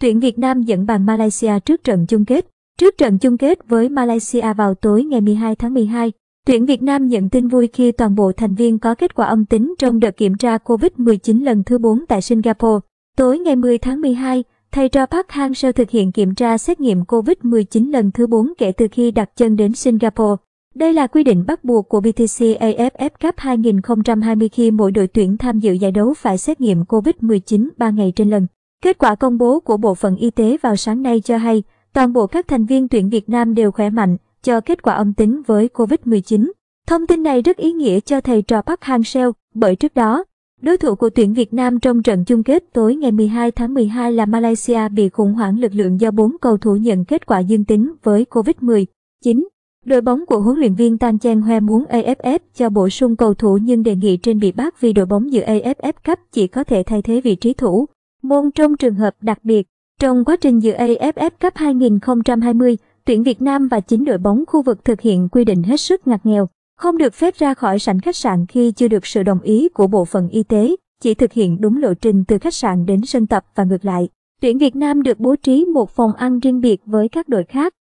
Tuyển Việt Nam dẫn bàn Malaysia trước trận chung kết. Trước trận chung kết với Malaysia vào tối ngày 12 tháng 12, tuyển Việt Nam nhận tin vui khi toàn bộ thành viên có kết quả âm tính trong đợt kiểm tra COVID-19 lần thứ 4 tại Singapore. Tối ngày 10 tháng 12, thầy trò Park Hang-seo thực hiện kiểm tra xét nghiệm COVID-19 lần thứ 4 kể từ khi đặt chân đến Singapore. Đây là quy định bắt buộc của BTC AFF Cup 2020 khi mỗi đội tuyển tham dự giải đấu phải xét nghiệm COVID-19 3 ngày trên lần. Kết quả công bố của Bộ phận Y tế vào sáng nay cho hay, toàn bộ các thành viên tuyển Việt Nam đều khỏe mạnh, cho kết quả âm tính với COVID-19. Thông tin này rất ý nghĩa cho thầy trò Park Hang-seo, bởi trước đó, đối thủ của tuyển Việt Nam trong trận chung kết tối ngày 12 tháng 12 là Malaysia bị khủng hoảng lực lượng do 4 cầu thủ nhận kết quả dương tính với COVID-19. Đội bóng của huấn luyện viên Tan Chen Hoe muốn AFF cho bổ sung cầu thủ nhưng đề nghị trên bị bác vì đội bóng dự AFF Cup chỉ có thể thay thế vị trí thủ. Môn trong trường hợp đặc biệt, trong quá trình dự AFF Cup 2020, tuyển Việt Nam và chính đội bóng khu vực thực hiện quy định hết sức ngặt nghèo, không được phép ra khỏi sảnh khách sạn khi chưa được sự đồng ý của bộ phận y tế, chỉ thực hiện đúng lộ trình từ khách sạn đến sân tập và ngược lại. Tuyển Việt Nam được bố trí một phòng ăn riêng biệt với các đội khác,